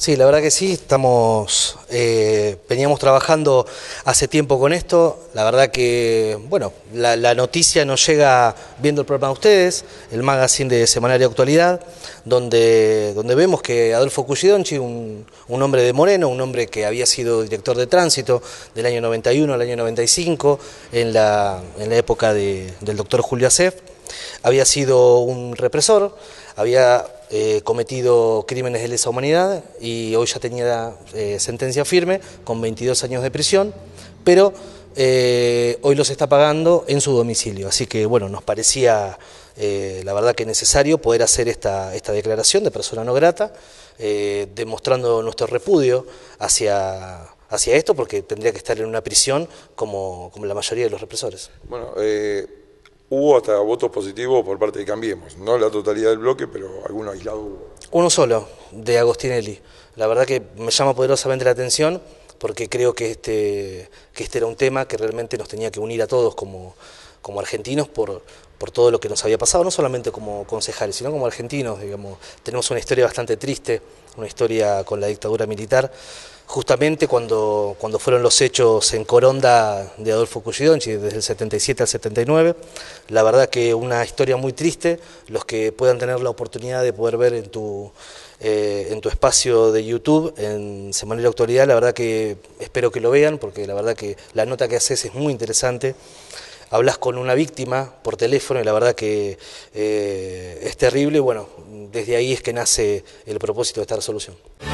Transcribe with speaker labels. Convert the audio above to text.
Speaker 1: Sí, la verdad que sí, estamos, eh, veníamos trabajando hace tiempo con esto, la verdad que, bueno, la, noticia nos llega viendo el programa de ustedes, el magazine de Semanario Actualidad, donde, donde vemos que Adolfo Cusidonchi, un, un, hombre de Moreno, un hombre que había sido director de tránsito del año 91 al año 95, en la, en la época de, del doctor Julio Acef, había sido un represor, había eh, cometido crímenes de lesa humanidad y hoy ya tenía eh, sentencia firme con 22 años de prisión, pero eh, hoy los está pagando en su domicilio. Así que bueno, nos parecía la verdad que necesario poder hacer esta, esta declaración de persona no grata, demostrando nuestro repudio hacia hacia esto porque tendría que estar en una prisión como, como la mayoría de los represores.
Speaker 2: Bueno, hubo hasta votos positivos por parte de Cambiemos, no la totalidad del bloque, pero alguno aislado
Speaker 1: Uno solo, de Agostinelli. La verdad que me llama poderosamente la atención porque creo que este, que este era un tema que realmente nos tenía que unir a todos como, como argentinos por, por todo lo que nos había pasado, no solamente como concejales, sino como argentinos. Digamos. Tenemos una historia bastante triste, una historia con la dictadura militar. Justamente cuando, cuando fueron los hechos en Coronda de Adolfo Cusidonchi, desde el 77 al 79, la verdad que una historia muy triste, los que puedan tener la oportunidad de poder ver en tu, eh, en tu espacio de YouTube, en Semanario Autoridad... la verdad que espero que lo vean, porque la verdad que la nota que haces es muy interesante hablas con una víctima por teléfono y la verdad que eh, es terrible. Bueno, desde ahí es que nace el propósito de esta resolución.